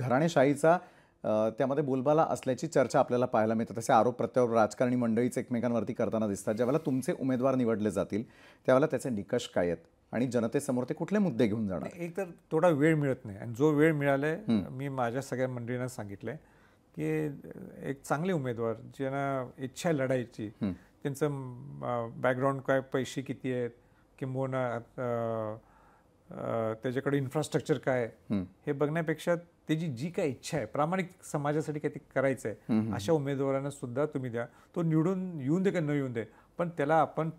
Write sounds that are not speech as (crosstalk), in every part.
घराणेशाहीचा त्यामध्ये बोलबाला असल्याची चर्चा आपल्याला पाहायला मिळते तसे आरोप प्रत्यारोप राजकारणी मंडळीच एकमेकांवरती करताना दिसतात ज्यावेळेला तुमचे उमेदवार निवडले जातील त्यावेळेला त्याचे निकष काय आहेत आणि जनतेसमोर ते कुठले मुद्दे घेऊन जाणार एक तर थोडा वेळ मिळत नाही आणि जो वेळ मिळालाय मी माझ्या सगळ्या मंडळींना सांगितलंय की एक चांगले उमेदवार ज्यांना इच्छा लढायची त्यांचं बॅकग्राऊंड काय पैसे किती आहेत किंबहुना त्याच्याकडे इन्फ्रास्ट्रक्चर काय हे बघण्यापेक्षा त्याची जी काय इच्छा आहे प्रामाणिक समाजासाठी काय ते करायचं आहे अशा उमेदवारांना सुद्धा तुम्ही द्या तो निवडून येऊन दे का न येऊन दे पण त्याला आपण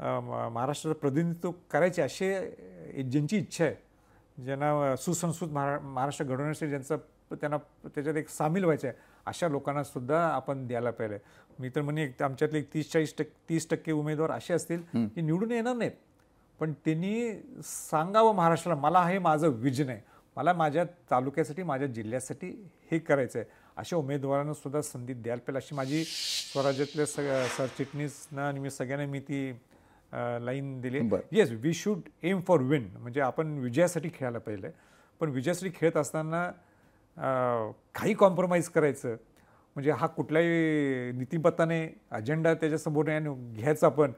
महाराष्ट्राचं प्रतिनिधित्व करायचे असे ज्यांची इच्छा आहे ज्यांना सुसंस्कृत महाराष्ट्र घडवण्यासाठी ज्यांचं त्यांना त्याच्यात एक सामील व्हायचं आहे अशा लोकांना सुद्धा आपण द्यायला पाहिजे मी तर म्हणे आमच्यातले एक तीस चाळीस टक्के तीस टक्के उमेदवार असे असतील की निवडून येणार नाहीत पण त्यांनी सांगावं महाराष्ट्राला मला हे माझं विजन आहे मला माझ्या तालुक्यासाठी माझ्या जिल्ह्यासाठी हे करायचं आहे अशा उमेदवारांना सुद्धा संधी द्यायला पाहिजे अशी माझी स्वराज्यातल्या सग सरचिटणीसना आणि मी सगळ्यांना मी ती लाईन दिली yes we should aim for win म्हणजे आपण विजयासाठी खेळायला पाहिजे पण विजयासाठी खेळत असताना काही कॉम्प्रोमाइज करायचं म्हणजे हा कुठल्याही नीतिमत्ताने अजेंडा त्याच्यासमोर घ्यायचा आपण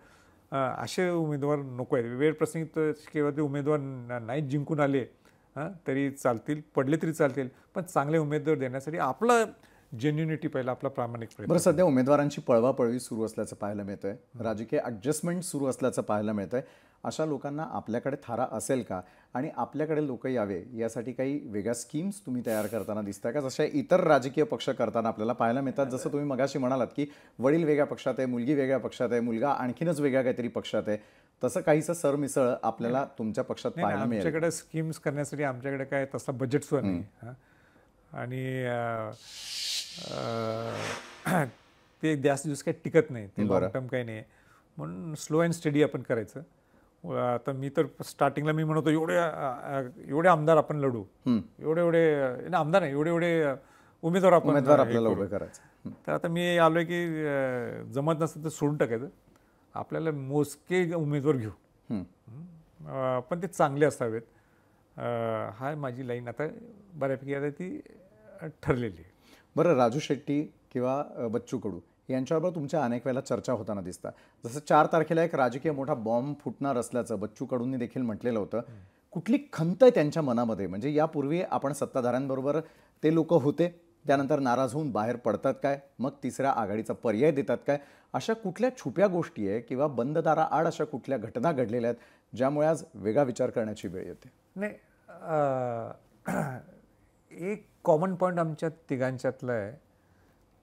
असे उमेदवार नको आहेत वेळप्रसंगी तर ते उमेदवार नाही जिंकून आले तरी चालतील पडले तरी चालतील पण चांगले उमेदवार देण्यासाठी आपला जेन्युनिटी पहिला आपला प्रामाणिक बरं सध्या उमेदवारांची पळवापळवी सुरू असल्याचं पाहायला मिळतं आहे राजकीय ॲडजस्टमेंट सुरू असल्याचं पाहायला मिळतंय आहे अशा लोकांना आपल्याकडे थारा असेल का आणि आपल्याकडे लोक यावे यासाठी काही वेगळ्या स्कीम्स तुम्ही तयार करताना दिसताय का जशा इतर राजकीय पक्ष करताना आपल्याला पाहायला मिळतात जसं तुम्ही मगाशी म्हणालात की वडील वेगळ्या पक्षात आहे मुलगी वेगळ्या पक्षात आहे मुलगा आणखीनच वेगळ्या काहीतरी पक्षात आहे तसं काहीच सरमिसळ आपल्याला तुमच्या पक्षात पाहायला मिळेल आमच्याकडे स्कीम्स करण्यासाठी आमच्याकडे काय तसा बजेट सुद्धा नाही आणि ते जास्त दिवस काही टिकत नाही ते बरं काही नाही म्हणून स्लो अँड स्टडी आपण करायचं आता मी तर स्टार्टिंगला मी म्हणतो एवढे एवढे आमदार आपण लढू एवढे एवढे आमदार नाही एवढे एवढे उमेदवार आपण उमेदवार आपल्याला उभे करायचं तर आता मी आलोय की जमत नसतं तर सोडून टाकायचं आपल्याला मोजके उमेदवार घेऊ पण ते चांगले असावेत हा माझी लाईन आता बऱ्यापैकी आता ती ठरलेली आहे बरं राजू शेट्टी किंवा बच्चू कडू यांच्याबरोबर तुमच्या अनेक वेळेला चर्चा होताना दिसतात जसं चार तारखेला एक राजकीय मोठा बॉम्ब फुटणार असल्याचं बच्चू कडूंनी देखील म्हटलेलं होतं कुठली खंत आहे त्यांच्या मनामध्ये म्हणजे यापूर्वी आपण सत्ताधाऱ्यांबरोबर ते लोक होते त्यानंतर नाराज होऊन बाहेर पडतात काय मग तिसऱ्या आघाडीचा पर्याय देतात काय अशा कुठल्या छुप्या गोष्टी आहे किंवा बंद आड अशा कुठल्या घटना घडलेल्या आहेत ज्यामुळे आज वेगळा विचार करण्याची वेळ येते नाही (clears throat) एक कॉमन पॉईंट आमच्या तिघांच्यातलं आहे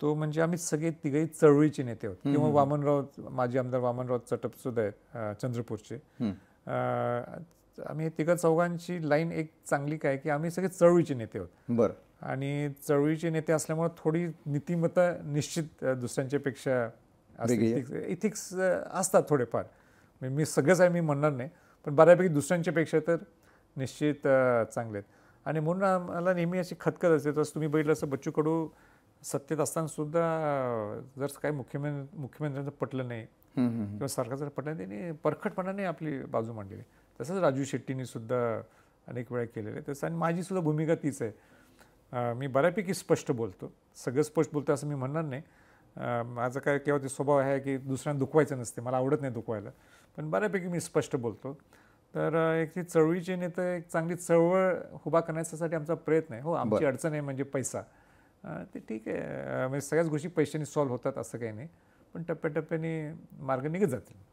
तो म्हणजे आम्ही सगळे तिघे चळवळीचे नेते होते किंवा वामनराव माजी आमदार वामनराव चटप सुद्धा आहेत चंद्रपूरचे आम्ही तिघ चौघांची लाईन एक चांगली काय की आम्ही सगळे चळवळीचे नेते होत बरं आणि चळवळीचे नेते असल्यामुळे थोडी नीतिमत्ता निश्चित दुसऱ्यांच्यापेक्षा इथिक्स असतात थोडेफार म्हणजे मी सगळंच आहे मी म्हणणार नाही पण बऱ्यापैकी पेक्षा तर निश्चित चांगले आहेत आणि म्हणून आम्हाला नेहमी अशी खतखत असते तसं तुम्ही बघितलं असं बच्चू कडू सत्तेत सुद्धा जर काही मुख्यमंत्री मुख्यमंत्र्यांचं पटलं नाही किंवा सरकार जर पटलं त्यांनी परखटपणाने आपली बाजू मांडलेली तसंच राजू शेट्टींनी सुद्धा अनेक वेळा केलेले तसं आणि सुद्धा भूमिका तीच आहे मी बऱ्यापैकी स्पष्ट बोलतो सगळं स्पष्ट बोलतो असं मी म्हणणार नाही माझा काय केव्हा ते स्वभाव आहे की दुसऱ्यांना दुखवायचं नसते मला आवडत नाही दुखवायला पण बऱ्यापैकी मी स्पष्ट बोलतो तर एक चळवळीचे नेते एक चांगली चळवळ उभा करण्यासाठी आमचा प्रयत्न आहे हो आमची अडचण आहे म्हणजे पैसा ते ठीक आहे म्हणजे सगळ्याच गोष्टी पैशाने सॉल्व्ह होतात असं काही नाही पण टप्प्याटप्प्याने मार्ग निघत जातील